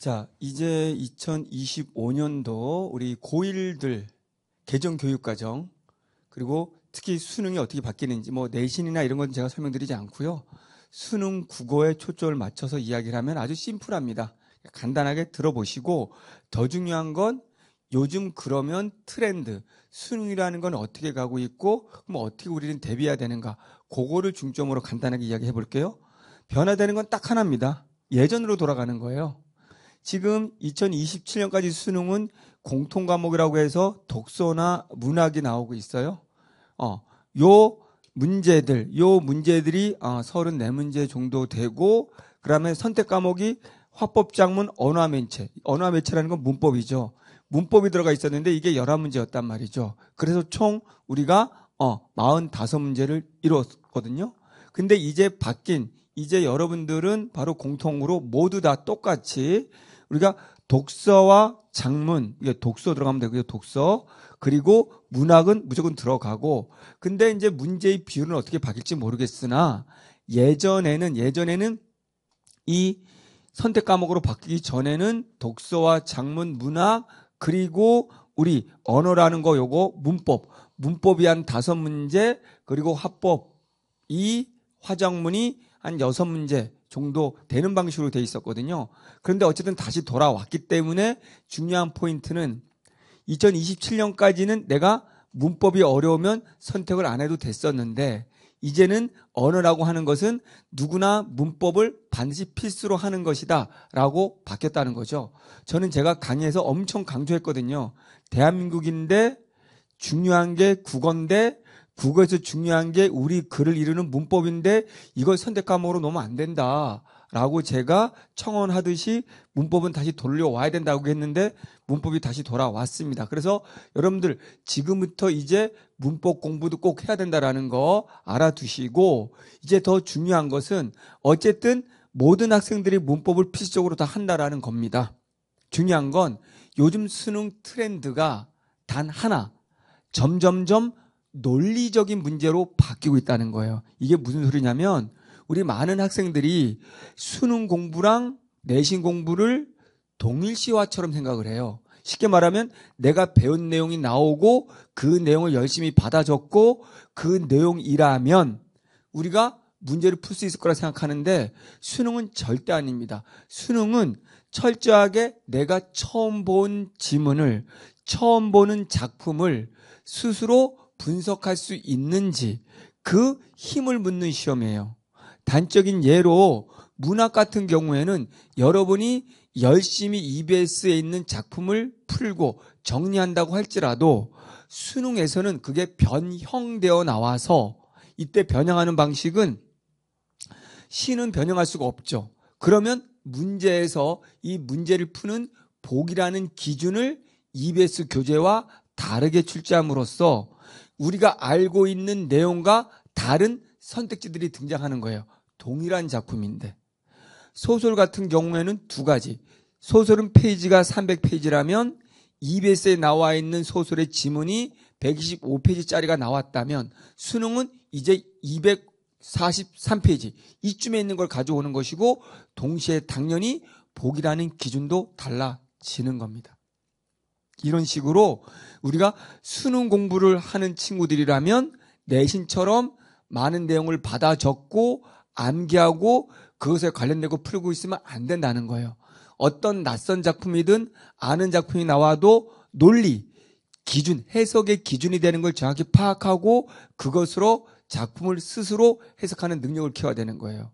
자, 이제 2025년도 우리 고1들 개정 교육 과정 그리고 특히 수능이 어떻게 바뀌는지 뭐 내신이나 이런 건 제가 설명드리지 않고요. 수능 국어에 초점을 맞춰서 이야기를 하면 아주 심플합니다. 간단하게 들어보시고 더 중요한 건 요즘 그러면 트렌드 수능이라는 건 어떻게 가고 있고 뭐 어떻게 우리는 대비해야 되는가 그거를 중점으로 간단하게 이야기해 볼게요. 변화되는 건 딱 하나입니다. 예전으로 돌아가는 거예요. 지금 2027년까지 수능은 공통 과목이라고 해서 독서나 문학이 나오고 있어요. 어, 요 문제들, 요 문제들이 어, 34문제 정도 되고, 그 다음에 선택 과목이 화법작문 언어매체. 언어매체라는 건 문법이죠. 문법이 들어가 있었는데 이게 11문제였단 말이죠. 그래서 총 우리가 어, 45문제를 이뤘거든요. 근데 이제 바뀐, 이제 여러분들은 바로 공통으로 모두 다 똑같이 우리가 독서와 장문, 이게 독서 들어가면 되고요. 독서. 그리고 문학은 무조건 들어가고. 근데 이제 문제의 비율은 어떻게 바뀔지 모르겠으나 예전에는, 예전에는 이 선택 과목으로 바뀌기 전에는 독서와 장문, 문학, 그리고 우리 언어라는 거 요거 문법, 문법이 한 다섯 문제, 그리고 화법, 이 화장문이 한 여섯 문제, 정도 되는 방식으로 돼 있었거든요. 그런데 어쨌든 다시 돌아왔기 때문에 중요한 포인트는 2027년까지는 내가 문법이 어려우면 선택을 안 해도 됐었는데 이제는 언어라고 하는 것은 누구나 문법을 반드시 필수로 하는 것이다 라고 바뀌었다는 거죠. 저는 제가 강의에서 엄청 강조했거든요. 대한민국인데 중요한 게 국어인데 국어에서 중요한 게 우리 글을 이루는 문법인데 이걸 선택 과목으로 놓으면 안 된다. 라고 제가 청원하듯이 문법은 다시 돌려와야 된다고 했는데 문법이 다시 돌아왔습니다. 그래서 여러분들 지금부터 이제 문법 공부도 꼭 해야 된다라는 거 알아두시고 이제 더 중요한 것은 어쨌든 모든 학생들이 문법을 필수적으로 다 한다라는 겁니다. 중요한 건 요즘 수능 트렌드가 단 하나 점점점 논리적인 문제로 바뀌고 있다는 거예요. 이게 무슨 소리냐면 우리 많은 학생들이 수능 공부랑 내신 공부를 동일시화처럼 생각을 해요. 쉽게 말하면 내가 배운 내용이 나오고 그 내용을 열심히 받아 적고 그 내용이라면 우리가 문제를 풀 수 있을 거라 생각하는데 수능은 절대 아닙니다. 수능은 철저하게 내가 처음 본 지문을 처음 보는 작품을 스스로 분석할 수 있는지 그 힘을 묻는 시험이에요. 단적인 예로 문학 같은 경우에는 여러분이 열심히 EBS에 있는 작품을 풀고 정리한다고 할지라도 수능에서는 그게 변형되어 나와서 이때 변형하는 방식은 시는 변형할 수가 없죠. 그러면 문제에서 이 문제를 푸는 복이라는 기준을 EBS 교재와 다르게 출제함으로써 우리가 알고 있는 내용과 다른 선택지들이 등장하는 거예요. 동일한 작품인데. 소설 같은 경우에는 두 가지. 소설은 페이지가 300페이지라면 EBS에 나와 있는 소설의 지문이 125페이지짜리가 나왔다면 수능은 이제 243페이지 이쯤에 있는 걸 가져오는 것이고 동시에 당연히 보기라는 기준도 달라지는 겁니다. 이런 식으로 우리가 수능 공부를 하는 친구들이라면 내신처럼 많은 내용을 받아 적고 암기하고 그것에 관련되고 풀고 있으면 안 된다는 거예요. 어떤 낯선 작품이든 아는 작품이 나와도 논리, 기준, 해석의 기준이 되는 걸 정확히 파악하고 그것으로 작품을 스스로 해석하는 능력을 키워야 되는 거예요.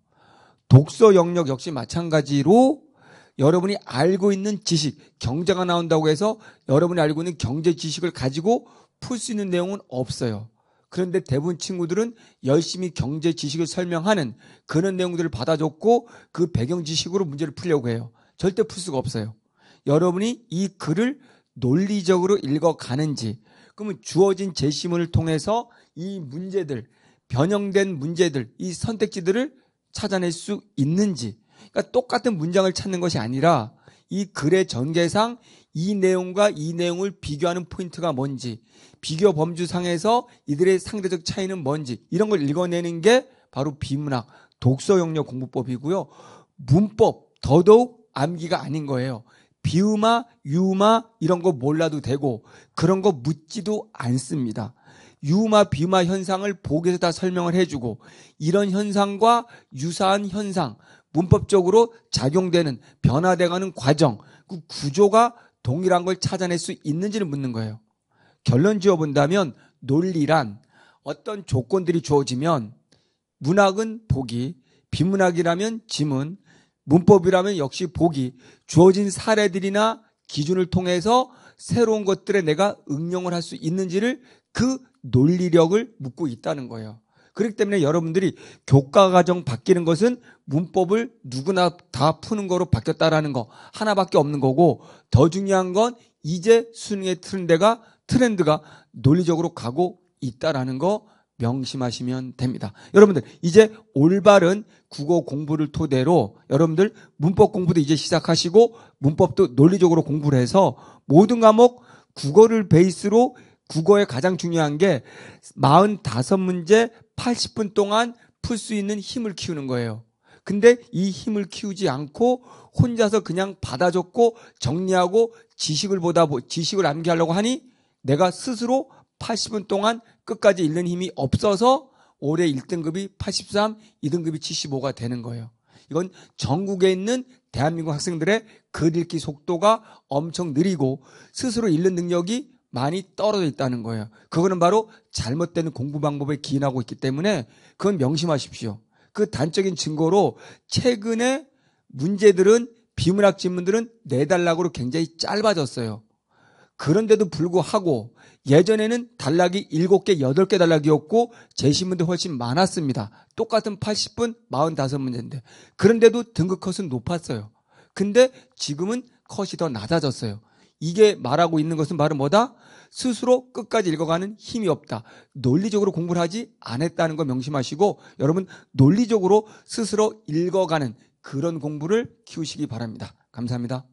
독서 영역 역시 마찬가지로 여러분이 알고 있는 지식, 경제가 나온다고 해서 여러분이 알고 있는 경제 지식을 가지고 풀 수 있는 내용은 없어요. 그런데 대부분 친구들은 열심히 경제 지식을 설명하는 그런 내용들을 받아줬고 그 배경 지식으로 문제를 풀려고 해요. 절대 풀 수가 없어요. 여러분이 이 글을 논리적으로 읽어가는지, 그러면 주어진 제시문을 통해서 이 문제들, 변형된 문제들, 이 선택지들을 찾아낼 수 있는지, 그러니까 똑같은 문장을 찾는 것이 아니라 이 글의 전개상 이 내용과 이 내용을 비교하는 포인트가 뭔지, 비교 범주상에서 이들의 상대적 차이는 뭔지, 이런 걸 읽어내는 게 바로 비문학, 독서 영역 공부법이고요. 문법, 더더욱 암기가 아닌 거예요. 비음아, 유음아, 이런 거 몰라도 되고, 그런 거 묻지도 않습니다. 유마 음 비마 음 현상을 보기에서 다 설명을 해주고 이런 현상과 유사한 현상 문법적으로 작용되는 변화돼가는 과정 그 구조가 동일한 걸 찾아낼 수 있는지를 묻는 거예요. 결론 지어본다면 논리란 어떤 조건들이 주어지면 문학은 보기, 비문학이라면 지문, 문법이라면 역시 보기, 주어진 사례들이나 기준을 통해서 새로운 것들에 내가 응용을 할 수 있는지를 그 논리력을 묻고 있다는 거예요. 그렇기 때문에 여러분들이 교과 과정 바뀌는 것은 문법을 누구나 다 푸는 거로 바뀌었다라는 거 하나밖에 없는 거고 더 중요한 건 이제 수능의 트렌드가 트렌드가 논리적으로 가고 있다라는 거 명심하시면 됩니다. 여러분들 이제 올바른 국어 공부를 토대로 여러분들 문법 공부도 이제 시작하시고 문법도 논리적으로 공부를 해서 모든 과목 국어를 베이스로 국어의 가장 중요한 게 45문제 80분 동안 풀 수 있는 힘을 키우는 거예요. 근데 이 힘을 키우지 않고 혼자서 그냥 받아줬고 정리하고 지식을 보다 지식을 암기하려고 하니 내가 스스로 80분 동안 끝까지 읽는 힘이 없어서 올해 1등급이 83, 2등급이 75가 되는 거예요. 이건 전국에 있는 대한민국 학생들의 글 읽기 속도가 엄청 느리고 스스로 읽는 능력이 많이 떨어져 있다는 거예요. 그거는 바로 잘못된 공부 방법에 기인하고 있기 때문에 그건 명심하십시오. 그 단적인 증거로 최근에 문제들은 비문학 지문들은 네 단락으로 굉장히 짧아졌어요. 그런데도 불구하고 예전에는 단락이 7개, 8개 단락이었고 제시문도 훨씬 많았습니다. 똑같은 80분, 45문제인데. 그런데도 등급 컷은 높았어요. 근데 지금은 컷이 더 낮아졌어요. 이게 말하고 있는 것은 바로 뭐다? 스스로 끝까지 읽어가는 힘이 없다. 논리적으로 공부를 하지 않았다는 걸 명심하시고 여러분 논리적으로 스스로 읽어가는 그런 공부를 키우시기 바랍니다. 감사합니다.